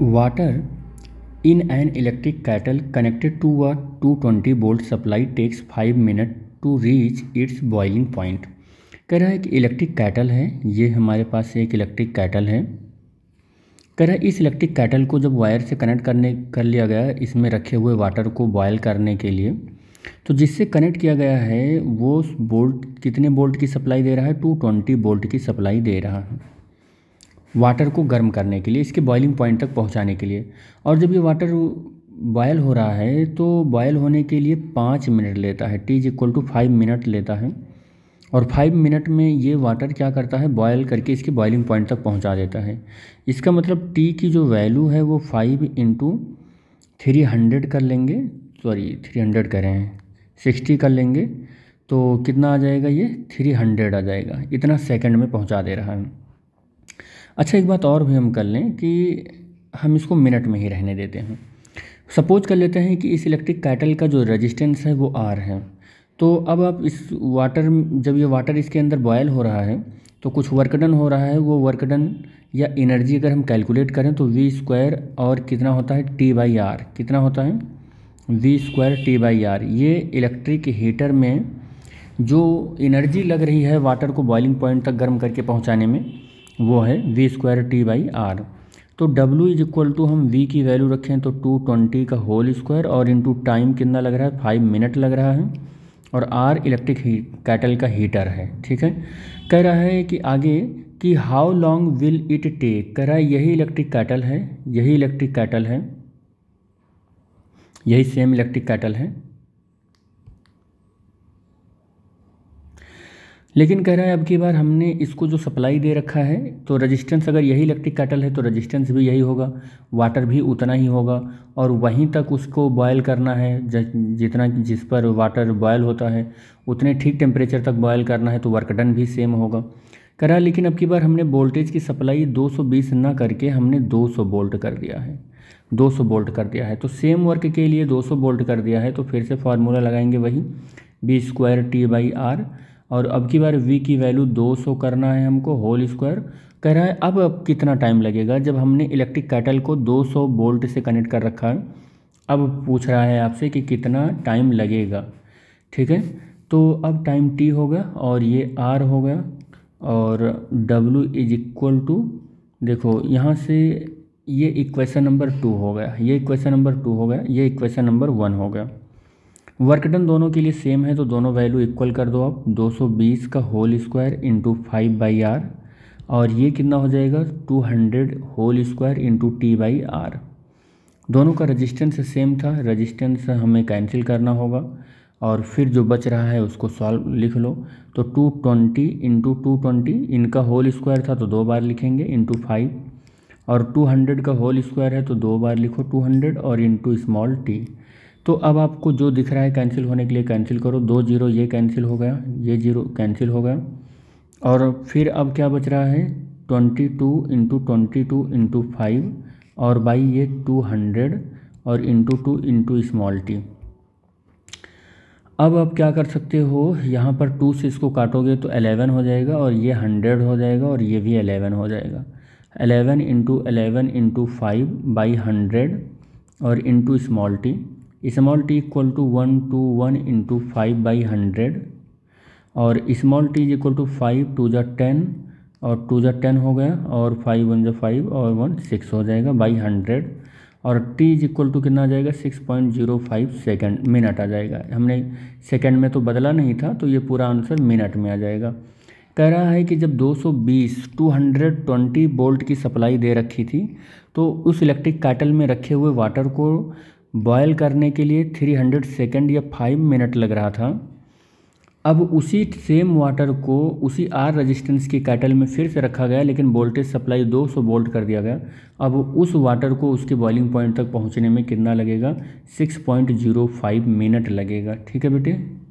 in an electric kettle connected to a two twenty volt supply takes five minute to reach its boiling point कह रहा है कि electric cattle है ये हमारे पास एक इलेक्ट्रिक कैटल है कह रहा है इस इलेक्ट्रिक कैटल को जब वायर से कनेक्ट करने कर लिया गया इसमें रखे हुए वाटर को बॉयल करने के लिए तो जिससे कनेक्ट किया गया है वो बोल्ट कितने बोल्ट की सप्लाई दे रहा है टू ट्वेंटी बोल्ट की सप्लाई दे रहा है वाटर को गर्म करने के लिए इसके बॉइलिंग पॉइंट तक पहुँचाने के लिए और जब ये वाटर बॉयल हो रहा है तो बॉयल होने के लिए पाँच मिनट लेता है T is equal to five minute लेता है और फाइव मिनट में ये वाटर क्या करता है बॉयल करके इसके बॉइलिंग पॉइंट तक पहुंचा देता है इसका मतलब टी की जो वैल्यू है वो फाइव इंटू थ्री हंड्रेड कर लेंगे सॉरी थ्री हंड्रेड करें हैं सिक्सटी कर लेंगे तो कितना आ जाएगा ये थ्री हंड्रेड आ जाएगा इतना सेकंड में पहुंचा दे रहा है अच्छा एक बात और भी हम कर लें कि हम इसको मिनट में ही रहने देते हैं सपोज कर लेते हैं कि इस इलेक्ट्रिक कैटल का जो रेजिस्टेंस है वो आर है तो अब आप इस वाटर जब ये वाटर इसके अंदर बॉयल हो रहा है तो कुछ वर्कडन हो रहा है वो वर्कडन या एनर्जी अगर हम कैलकुलेट करें तो वी स्क्वायर और कितना होता है टी बाई आर कितना होता है V square T by R ये इलेक्ट्रिक हीटर में जो एनर्जी लग रही है वाटर को बॉइलिंग पॉइंट तक गर्म करके पहुंचाने में वो है V square T by R तो W इज इक्वल टू हम V की वैल्यू रखें तो टू ट्वेंटी का होल स्क्वायर और इंटू टाइम कितना लग रहा है फाइव मिनट लग रहा है और R इलेक्ट्रिक हीट कैटल का हीटर है ठीक है कह रहा है कि आगे कि how long will it take कह रहा है यही इलेक्ट्रिक कैटल है यही इलेक्ट्रिक कैटल है यही सेम इलेक्ट्रिक कैटल है लेकिन कह रहा है अब की बार हमने इसको जो सप्लाई दे रखा है तो रजिस्टेंस अगर यही इलेक्ट्रिक कैटल है तो रजिस्टेंस भी यही होगा वाटर भी उतना ही होगा और वहीं तक उसको बॉयल करना है जितना जिस पर वाटर बॉयल होता है उतने ठीक टेम्परेचर तक बॉयल करना है तो वर्क डन भी सेम होगा कह रहा है लेकिन अब की बार हमने वोल्टेज की सप्लाई दो ना करके हमने दो वोल्ट कर दिया है 200 वोल्ट कर दिया है तो सेम वर्क के लिए 200 वोल्ट कर दिया है तो फिर से फार्मूला लगाएंगे वही B square T by R और अब की बार वी की वैल्यू 200 करना है हमको होल स्क्वायर कह रहा है अब अब कितना टाइम लगेगा जब हमने इलेक्ट्रिक कैटल को 200 वोल्ट से कनेक्ट कर रखा है अब पूछ रहा है आपसे कि कितना टाइम लगेगा ठीक है तो अब टाइम टी होगा और ये आर होगा और डब्लू इज इक्वल टू देखो यहाँ से ये इक्वेशन नंबर टू हो गया ये इक्वेशन नंबर टू हो गया ये इक्वेशन नंबर वन हो गया वर्क डन दोनों के लिए सेम है तो दोनों वैल्यू इक्वल कर दो आप 220 का whole square into five by R और ये कितना हो जाएगा 200 whole square into T by R दोनों का रजिस्टेंस सेम था रजिस्टेंस हमें कैंसिल करना होगा और फिर जो बच रहा है उसको सॉल्व लिख लो तो two twenty into two twenty इनका होल स्क्वायर था तो दो बार लिखेंगे इंटू फाइव और टू हंड्रेड का होल स्क्वायर है तो दो बार लिखो टू हंड्रेड और इंटू स्मॉल टी तो अब आपको जो दिख रहा है कैंसिल होने के लिए कैंसिल करो दो जीरो ये कैंसिल हो गया ये जीरो कैंसिल हो गया और फिर अब क्या बच रहा है twenty two into twenty two into five और बाई ये टू हंड्रेड और into two into small T अब आप क्या कर सकते हो यहाँ पर टू से इसको काटोगे तो एलेवन हो जाएगा और ये हंड्रेड हो जाएगा और ये भी एलेवन हो जाएगा eleven into eleven into five by hundred और into small T small T equal to one two one into five by hundred और small T is equal to five two जो टेन और टू जो ten हो गया और five one जो five और वन सिक्स हो जाएगा बाई हंड्रेड और टी इज इक्वल टू कितना आ जाएगा six point zero five second minute आ जाएगा हमने सेकेंड में तो बदला नहीं था तो ये पूरा आंसर मिनट में आ जाएगा कह रहा है कि जब 220 220 बोल्ट की सप्लाई दे रखी थी तो उस इलेक्ट्रिक कैटल में रखे हुए वाटर को बॉयल करने के लिए 300 सेकेंड या फाइव मिनट लग रहा था अब उसी सेम वाटर को उसी आर रेजिस्टेंस की कैटल में फिर से रखा गया लेकिन वोल्टेज सप्लाई 200 वोल्ट कर दिया गया अब उस वाटर को उसके बॉइलिंग पॉइंट तक पहुंचने में कितना लगेगा 6.05 मिनट लगेगा ठीक है बेटे